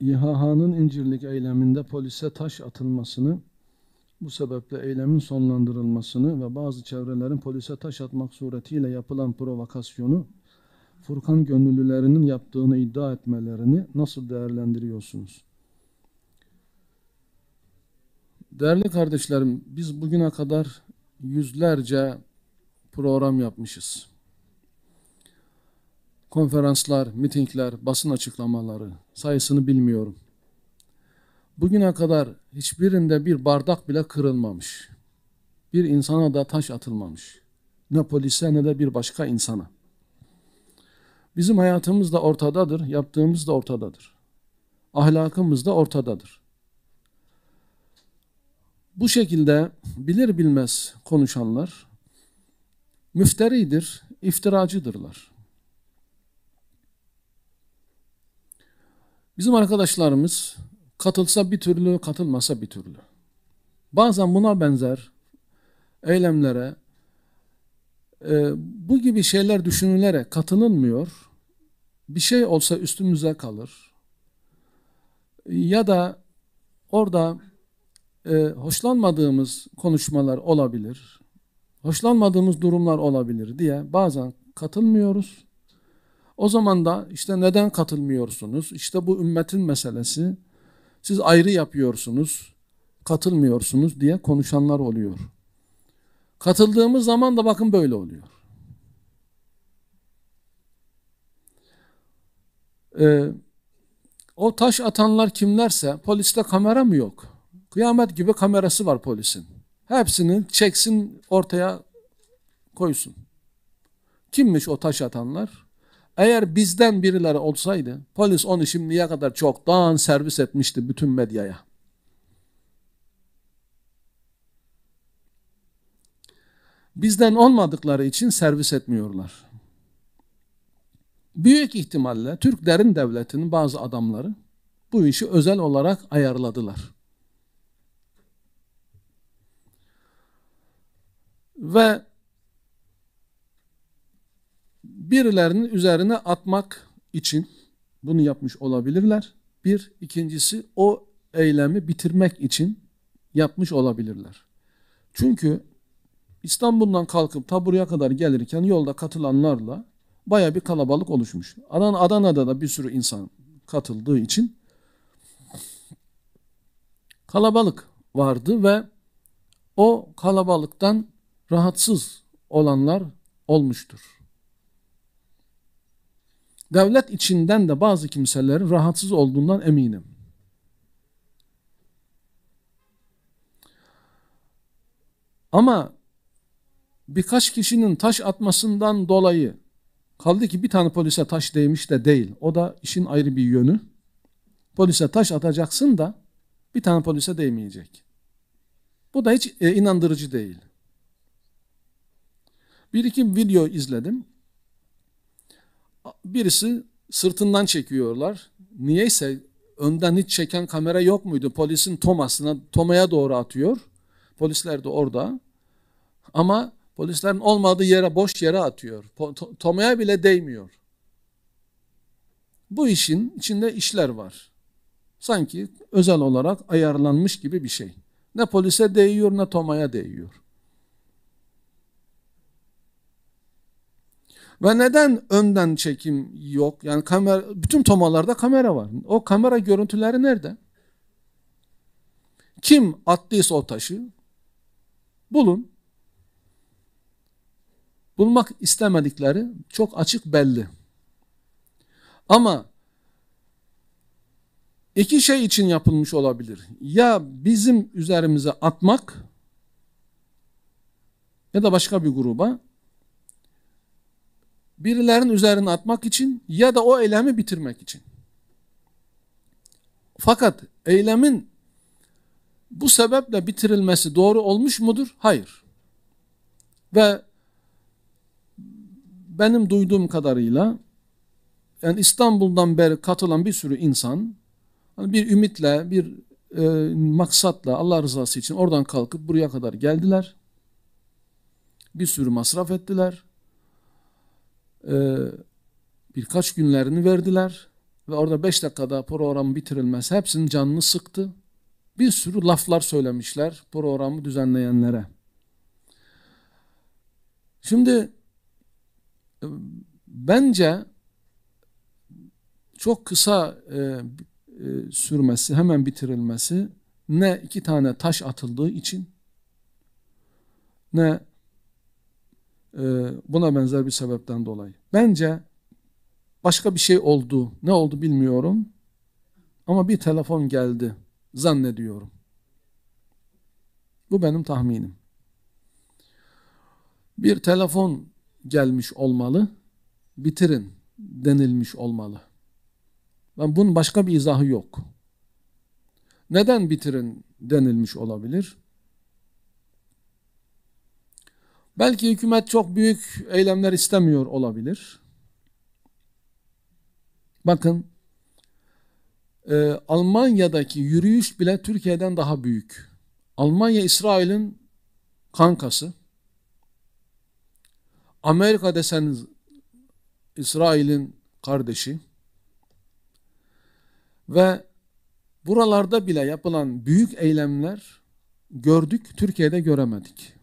İHH'nın incirlik eyleminde polise taş atılmasını, bu sebeple eylemin sonlandırılmasını ve bazı çevrelerin polise taş atmak suretiyle yapılan provokasyonu, Furkan gönüllülerinin yaptığını iddia etmelerini nasıl değerlendiriyorsunuz? Değerli kardeşlerim, biz bugüne kadar yüzlerce program yapmışız konferanslar, mitingler, basın açıklamaları sayısını bilmiyorum. Bugüne kadar hiçbirinde bir bardak bile kırılmamış. Bir insana da taş atılmamış. Ne polise ne de bir başka insana. Bizim hayatımız da ortadadır, yaptığımız da ortadadır. Ahlakımız da ortadadır. Bu şekilde bilir bilmez konuşanlar müfteridir, iftiracıdırlar. Bizim arkadaşlarımız katılsa bir türlü, katılmasa bir türlü. Bazen buna benzer eylemlere e, bu gibi şeyler düşünülerek katılınmıyor. Bir şey olsa üstümüze kalır. Ya da orada e, hoşlanmadığımız konuşmalar olabilir. Hoşlanmadığımız durumlar olabilir diye bazen katılmıyoruz. O zaman da işte neden katılmıyorsunuz? İşte bu ümmetin meselesi. Siz ayrı yapıyorsunuz, katılmıyorsunuz diye konuşanlar oluyor. Katıldığımız zaman da bakın böyle oluyor. Ee, o taş atanlar kimlerse poliste kamera mı yok? Kıyamet gibi kamerası var polisin. Hepsini çeksin ortaya koysun. Kimmiş o taş atanlar? Eğer bizden birileri olsaydı polis onu şimdiye kadar çoktan servis etmişti bütün medyaya. Bizden olmadıkları için servis etmiyorlar. Büyük ihtimalle Türk derin devletinin bazı adamları bu işi özel olarak ayarladılar. Ve birilerinin üzerine atmak için bunu yapmış olabilirler. Bir, ikincisi o eylemi bitirmek için yapmış olabilirler. Çünkü İstanbul'dan kalkıp ta kadar gelirken yolda katılanlarla baya bir kalabalık oluşmuş. Adana, Adana'da da bir sürü insan katıldığı için kalabalık vardı ve o kalabalıktan rahatsız olanlar olmuştur. Devlet içinden de bazı kimselerin rahatsız olduğundan eminim. Ama birkaç kişinin taş atmasından dolayı kaldı ki bir tane polise taş değmiş de değil. O da işin ayrı bir yönü. Polise taş atacaksın da bir tane polise değmeyecek. Bu da hiç e, inandırıcı değil. Bir iki video izledim. Birisi sırtından çekiyorlar. Niyeyse önden hiç çeken kamera yok muydu? Polisin Tomas'ına, Toma'ya doğru atıyor. Polisler de orada. Ama polislerin olmadığı yere, boş yere atıyor. Toma'ya bile değmiyor. Bu işin içinde işler var. Sanki özel olarak ayarlanmış gibi bir şey. Ne polise değiyor ne Toma'ya değiyor. Ve neden önden çekim yok? Yani kamera, bütün tomalarda kamera var. O kamera görüntüleri nerede? Kim attıysa o taşı bulun. Bulmak istemedikleri çok açık belli. Ama iki şey için yapılmış olabilir. Ya bizim üzerimize atmak ya da başka bir gruba birilerin üzerine atmak için ya da o eylemi bitirmek için. Fakat eylemin bu sebeple bitirilmesi doğru olmuş mudur? Hayır. Ve benim duyduğum kadarıyla yani İstanbul'dan beri katılan bir sürü insan hani bir ümitle, bir e, maksatla Allah rızası için oradan kalkıp buraya kadar geldiler. Bir sürü masraf ettiler. Ee, birkaç günlerini verdiler ve orada beş dakikada program bitirilmesi hepsinin canını sıktı. Bir sürü laflar söylemişler programı düzenleyenlere. Şimdi e, bence çok kısa e, e, sürmesi, hemen bitirilmesi ne iki tane taş atıldığı için ne ee, buna benzer bir sebepten dolayı. Bence başka bir şey oldu. Ne oldu bilmiyorum. Ama bir telefon geldi zannediyorum. Bu benim tahminim. Bir telefon gelmiş olmalı. Bitirin denilmiş olmalı. Ben bunun başka bir izahı yok. Neden bitirin denilmiş olabilir? Belki hükümet çok büyük eylemler istemiyor olabilir. Bakın e, Almanya'daki yürüyüş bile Türkiye'den daha büyük. Almanya İsrail'in kankası. Amerika deseniz İsrail'in kardeşi. Ve buralarda bile yapılan büyük eylemler gördük, Türkiye'de göremedik.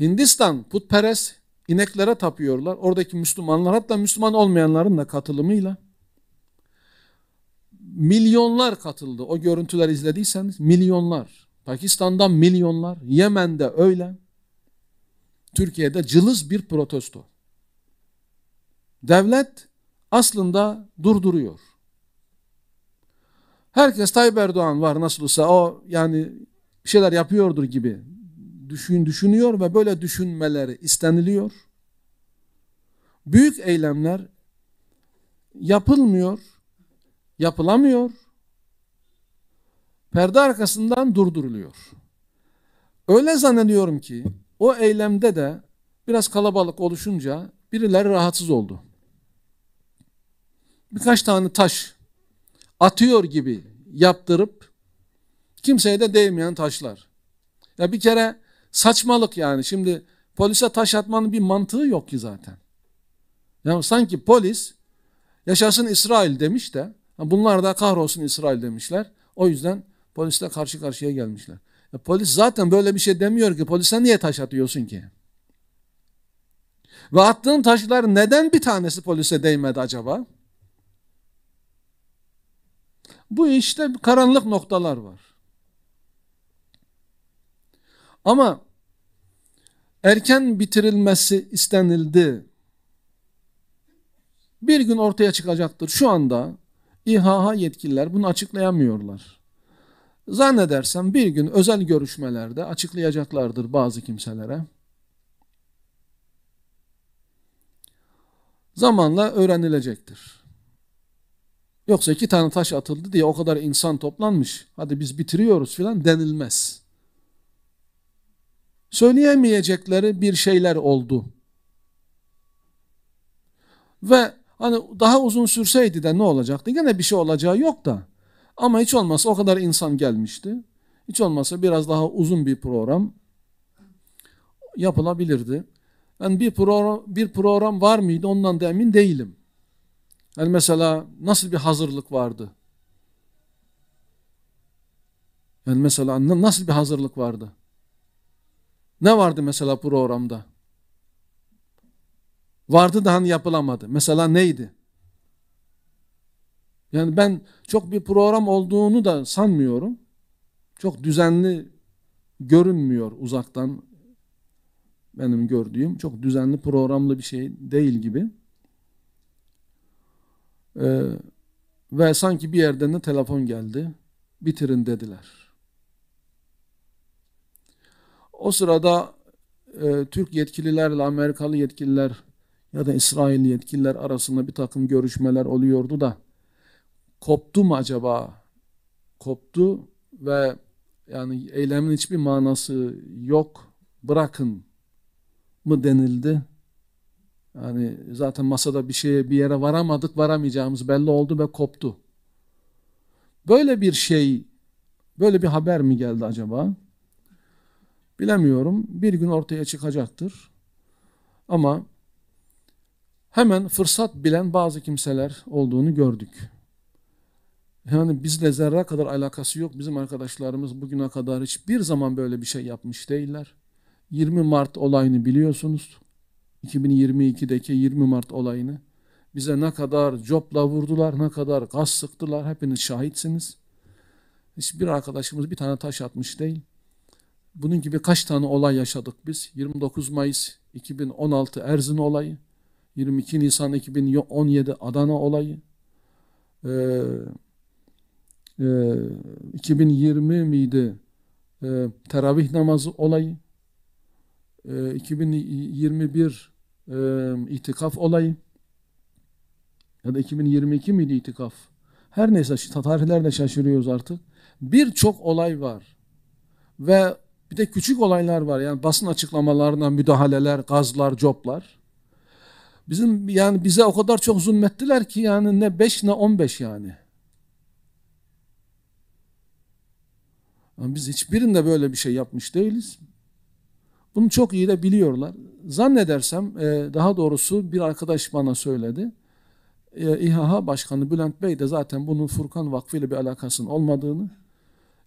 Hindistan putperest ineklere tapıyorlar. Oradaki Müslümanlar hatta Müslüman olmayanların da katılımıyla milyonlar katıldı. O görüntüler izlediyseniz milyonlar. Pakistan'da milyonlar, Yemen'de öyle. Türkiye'de cılız bir protesto. Devlet aslında durduruyor. Herkes Tayyip Erdoğan var nasıl olsa o yani bir şeyler yapıyordur gibi düşün, düşünüyor ve böyle düşünmeleri isteniliyor. Büyük eylemler yapılmıyor, yapılamıyor. Perde arkasından durduruluyor. Öyle zannediyorum ki o eylemde de biraz kalabalık oluşunca birileri rahatsız oldu. Birkaç tane taş atıyor gibi yaptırıp kimseye de değmeyen taşlar. Ya bir kere Saçmalık yani. Şimdi polise taş atmanın bir mantığı yok ki zaten. Yani sanki polis yaşasın İsrail demiş de bunlar da kahrolsun İsrail demişler. O yüzden polisle karşı karşıya gelmişler. E, polis zaten böyle bir şey demiyor ki. Polise niye taş atıyorsun ki? Ve attığın taşlar neden bir tanesi polise değmedi acaba? Bu işte karanlık noktalar var. Ama erken bitirilmesi istenildi. Bir gün ortaya çıkacaktır. Şu anda İHH yetkililer bunu açıklayamıyorlar. Zannedersem bir gün özel görüşmelerde açıklayacaklardır bazı kimselere. Zamanla öğrenilecektir. Yoksa iki tane taş atıldı diye o kadar insan toplanmış. Hadi biz bitiriyoruz filan denilmez söyleyemeyecekleri bir şeyler oldu. Ve hani daha uzun sürseydi de ne olacaktı? Yine bir şey olacağı yok da. Ama hiç olmazsa o kadar insan gelmişti. Hiç olmazsa biraz daha uzun bir program yapılabilirdi. Yani bir program, bir program var mıydı ondan da emin değilim. Yani mesela nasıl bir hazırlık vardı? Yani mesela nasıl bir hazırlık vardı? Ne vardı mesela programda? Vardı da hani yapılamadı. Mesela neydi? Yani ben çok bir program olduğunu da sanmıyorum. Çok düzenli görünmüyor uzaktan benim gördüğüm. Çok düzenli programlı bir şey değil gibi. Ee, ve sanki bir yerden de telefon geldi. Bitirin dediler. O sırada e, Türk yetkililerle Amerikalı yetkililer ya da İsrail yetkililer arasında bir takım görüşmeler oluyordu da koptu mu acaba? Koptu ve yani eylemin hiçbir manası yok bırakın mı denildi. Yani zaten masada bir şeye bir yere varamadık varamayacağımız belli oldu ve koptu. Böyle bir şey böyle bir haber mi geldi acaba? Bilemiyorum. Bir gün ortaya çıkacaktır. Ama hemen fırsat bilen bazı kimseler olduğunu gördük. Yani bizle zerre kadar alakası yok. Bizim arkadaşlarımız bugüne kadar hiçbir zaman böyle bir şey yapmış değiller. 20 Mart olayını biliyorsunuz. 2022'deki 20 Mart olayını. Bize ne kadar copla vurdular, ne kadar gaz sıktılar hepiniz şahitsiniz. Hiçbir arkadaşımız bir tane taş atmış değil bunun gibi kaç tane olay yaşadık biz? 29 Mayıs 2016 Erzin olayı, 22 Nisan 2017 Adana olayı, ee, e, 2020 miydi e, teravih namazı olayı, e, 2021 e, itikaf olayı ya da 2022 miydi itikaf? Her neyse tarihlerde şaşırıyoruz artık. Birçok olay var ve bir de küçük olaylar var yani basın açıklamalarına müdahaleler, gazlar, coplar. Bizim yani bize o kadar çok zulmettiler ki yani ne 5 ne 15 yani. yani. Biz hiçbirinde böyle bir şey yapmış değiliz. Bunu çok iyi de biliyorlar. Zannedersem e, daha doğrusu bir arkadaş bana söyledi. E, İHA Başkanı Bülent Bey de zaten bunun Furkan Vakfı ile bir alakasının olmadığını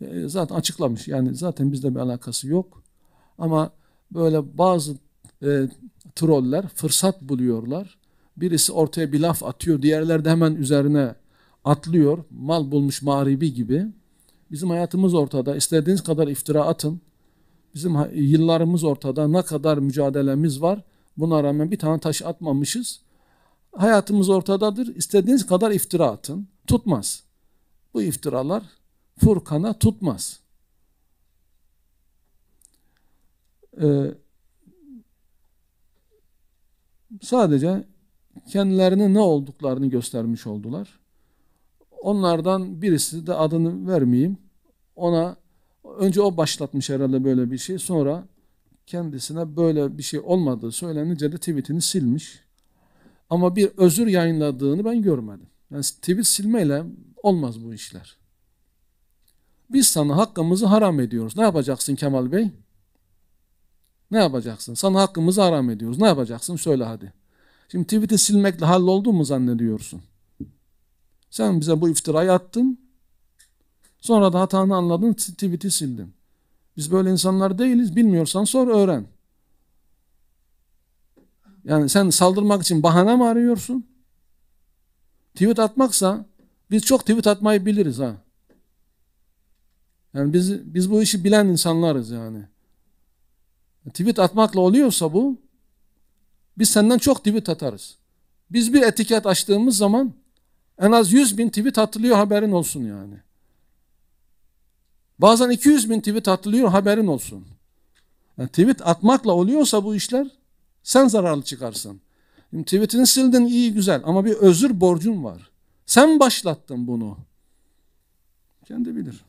e, zaten açıklamış. Yani zaten bizde bir alakası yok. Ama böyle bazı e, troller fırsat buluyorlar. Birisi ortaya bir laf atıyor. diğerler de hemen üzerine atlıyor. Mal bulmuş mağribi gibi. Bizim hayatımız ortada. İstediğiniz kadar iftira atın. Bizim yıllarımız ortada. Ne kadar mücadelemiz var. Buna rağmen bir tane taş atmamışız. Hayatımız ortadadır. İstediğiniz kadar iftira atın. Tutmaz. Bu iftiralar Furkan'a tutmaz. Ee, sadece kendilerine ne olduklarını göstermiş oldular. Onlardan birisi de adını vermeyeyim. Ona önce o başlatmış herhalde böyle bir şey. Sonra kendisine böyle bir şey olmadığı söylenince de tweetini silmiş. Ama bir özür yayınladığını ben görmedim. Yani tweet silmeyle olmaz bu işler. Biz sana hakkımızı haram ediyoruz. Ne yapacaksın Kemal Bey? Ne yapacaksın? Sana hakkımızı haram ediyoruz. Ne yapacaksın? Söyle hadi. Şimdi tweet'i silmekle halloldu mu zannediyorsun? Sen bize bu iftirayı attın. Sonra da hatanı anladın, tweet'i sildin. Biz böyle insanlar değiliz. Bilmiyorsan sor, öğren. Yani sen saldırmak için bahane mi arıyorsun? Tweet atmaksa biz çok tweet atmayı biliriz ha. Yani biz biz bu işi bilen insanlarız yani. Tweet atmakla oluyorsa bu biz senden çok tweet atarız. Biz bir etiket açtığımız zaman en az 100 bin tweet atılıyor haberin olsun yani. Bazen 200 bin tweet atılıyor haberin olsun. Yani tweet atmakla oluyorsa bu işler sen zararlı çıkarsın. Şimdi tweetini sildin iyi güzel ama bir özür borcun var. Sen başlattın bunu. Kendi bilir.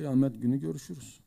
Kıyamet günü görüşürüz.